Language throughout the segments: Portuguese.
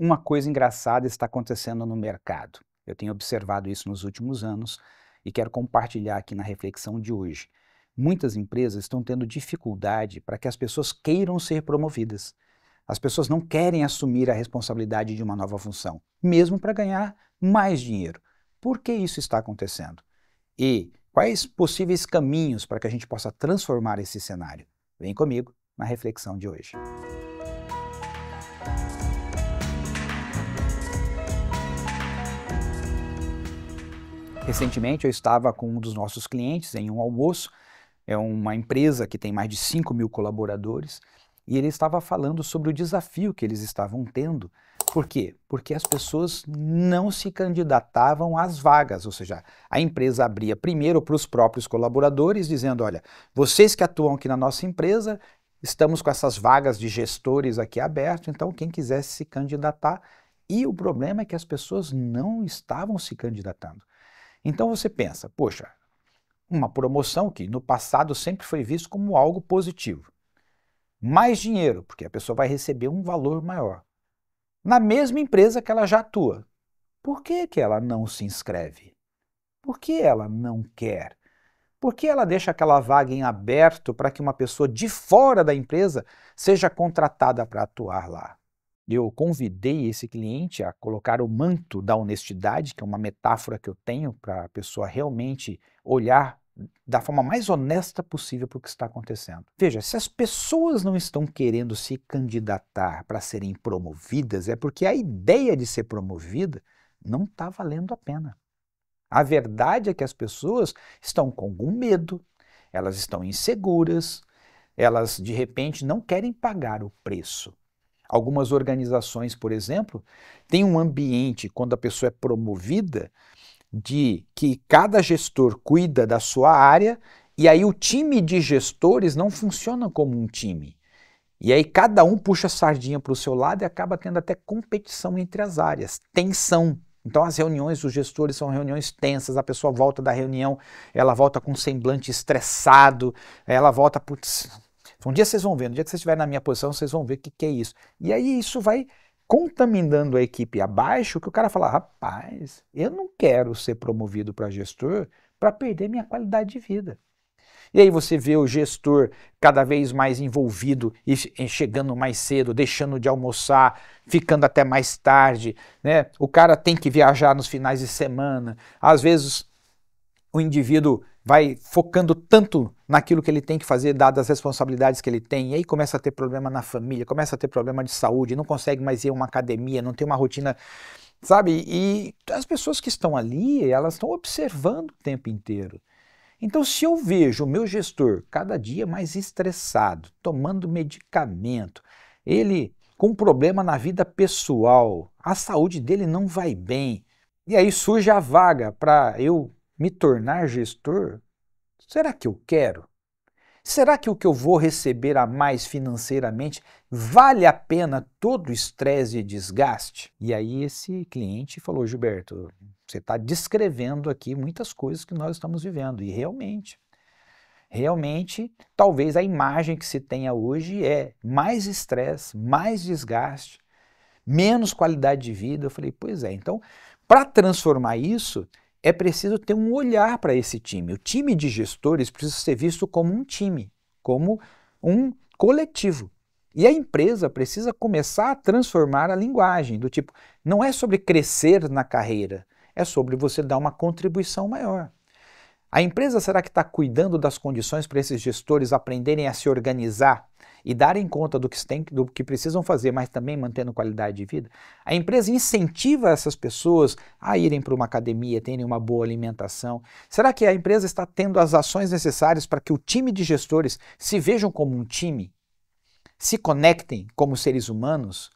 uma coisa engraçada está acontecendo no mercado. Eu tenho observado isso nos últimos anos e quero compartilhar aqui na reflexão de hoje. Muitas empresas estão tendo dificuldade para que as pessoas queiram ser promovidas. As pessoas não querem assumir a responsabilidade de uma nova função, mesmo para ganhar mais dinheiro. Por que isso está acontecendo? E quais possíveis caminhos para que a gente possa transformar esse cenário? Vem comigo na reflexão de hoje. Recentemente eu estava com um dos nossos clientes em um almoço, é uma empresa que tem mais de 5 mil colaboradores, e ele estava falando sobre o desafio que eles estavam tendo. Por quê? Porque as pessoas não se candidatavam às vagas, ou seja, a empresa abria primeiro para os próprios colaboradores, dizendo: olha, vocês que atuam aqui na nossa empresa, estamos com essas vagas de gestores aqui abertas, então quem quisesse se candidatar. E o problema é que as pessoas não estavam se candidatando. Então você pensa, poxa, uma promoção que no passado sempre foi visto como algo positivo. Mais dinheiro, porque a pessoa vai receber um valor maior. Na mesma empresa que ela já atua. Por que, que ela não se inscreve? Por que ela não quer? Por que ela deixa aquela vaga em aberto para que uma pessoa de fora da empresa seja contratada para atuar lá? eu convidei esse cliente a colocar o manto da honestidade, que é uma metáfora que eu tenho para a pessoa realmente olhar da forma mais honesta possível para o que está acontecendo. Veja, se as pessoas não estão querendo se candidatar para serem promovidas, é porque a ideia de ser promovida não está valendo a pena. A verdade é que as pessoas estão com algum medo, elas estão inseguras, elas de repente não querem pagar o preço Algumas organizações, por exemplo, têm um ambiente, quando a pessoa é promovida, de que cada gestor cuida da sua área e aí o time de gestores não funciona como um time. E aí cada um puxa a sardinha para o seu lado e acaba tendo até competição entre as áreas, tensão. Então as reuniões dos gestores são reuniões tensas, a pessoa volta da reunião, ela volta com um semblante estressado, ela volta, putz, então, um dia vocês vão ver, no dia que vocês estiverem na minha posição, vocês vão ver o que, que é isso. E aí isso vai contaminando a equipe abaixo, que o cara fala, rapaz, eu não quero ser promovido para gestor para perder minha qualidade de vida. E aí você vê o gestor cada vez mais envolvido e chegando mais cedo, deixando de almoçar, ficando até mais tarde, né? O cara tem que viajar nos finais de semana. Às vezes o indivíduo vai focando tanto naquilo que ele tem que fazer, dadas as responsabilidades que ele tem, e aí começa a ter problema na família, começa a ter problema de saúde, não consegue mais ir a uma academia, não tem uma rotina, sabe? E as pessoas que estão ali, elas estão observando o tempo inteiro. Então, se eu vejo o meu gestor cada dia mais estressado, tomando medicamento, ele com problema na vida pessoal, a saúde dele não vai bem, e aí surge a vaga para eu me tornar gestor? Será que eu quero? Será que o que eu vou receber a mais financeiramente vale a pena todo o estresse e desgaste? E aí esse cliente falou, Gilberto, você está descrevendo aqui muitas coisas que nós estamos vivendo. E realmente, realmente, talvez a imagem que se tenha hoje é mais estresse, mais desgaste, menos qualidade de vida. Eu falei, pois é, então, para transformar isso, é preciso ter um olhar para esse time. O time de gestores precisa ser visto como um time, como um coletivo. E a empresa precisa começar a transformar a linguagem, do tipo, não é sobre crescer na carreira, é sobre você dar uma contribuição maior. A empresa será que está cuidando das condições para esses gestores aprenderem a se organizar e darem conta do que, tem, do que precisam fazer, mas também mantendo qualidade de vida? A empresa incentiva essas pessoas a irem para uma academia, terem uma boa alimentação? Será que a empresa está tendo as ações necessárias para que o time de gestores se vejam como um time? Se conectem como seres humanos?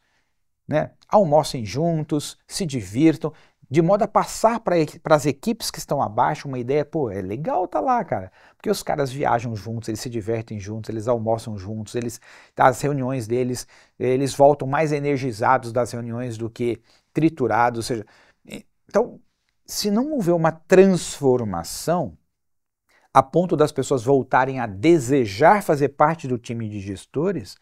Né? Almocem juntos, se divirtam de modo a passar para as equipes que estão abaixo uma ideia, pô, é legal tá lá, cara, porque os caras viajam juntos, eles se divertem juntos, eles almoçam juntos, eles as reuniões deles, eles voltam mais energizados das reuniões do que triturados, ou seja, então, se não houver uma transformação a ponto das pessoas voltarem a desejar fazer parte do time de gestores,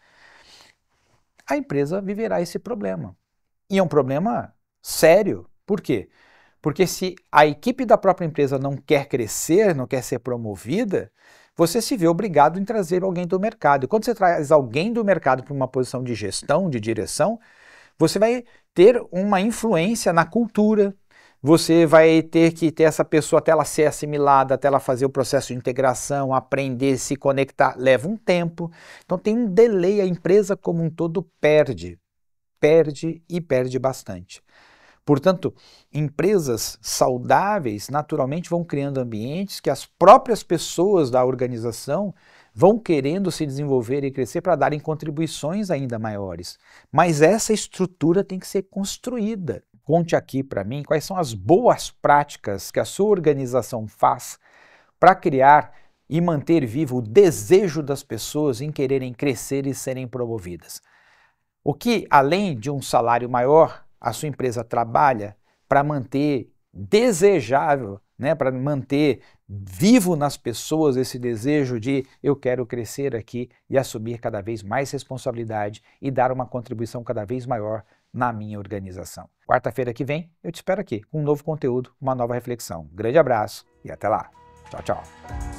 a empresa viverá esse problema. E é um problema sério, por quê? Porque se a equipe da própria empresa não quer crescer, não quer ser promovida, você se vê obrigado em trazer alguém do mercado. E quando você traz alguém do mercado para uma posição de gestão, de direção, você vai ter uma influência na cultura, você vai ter que ter essa pessoa até ela ser assimilada, até ela fazer o processo de integração, aprender, se conectar, leva um tempo. Então tem um delay, a empresa como um todo perde, perde e perde bastante. Portanto, empresas saudáveis naturalmente vão criando ambientes que as próprias pessoas da organização vão querendo se desenvolver e crescer para darem contribuições ainda maiores. Mas essa estrutura tem que ser construída. Conte aqui para mim quais são as boas práticas que a sua organização faz para criar e manter vivo o desejo das pessoas em quererem crescer e serem promovidas. O que, além de um salário maior, a sua empresa trabalha para manter desejável, né, para manter vivo nas pessoas esse desejo de eu quero crescer aqui e assumir cada vez mais responsabilidade e dar uma contribuição cada vez maior na minha organização. Quarta-feira que vem eu te espero aqui com um novo conteúdo, uma nova reflexão. Grande abraço e até lá. Tchau, tchau.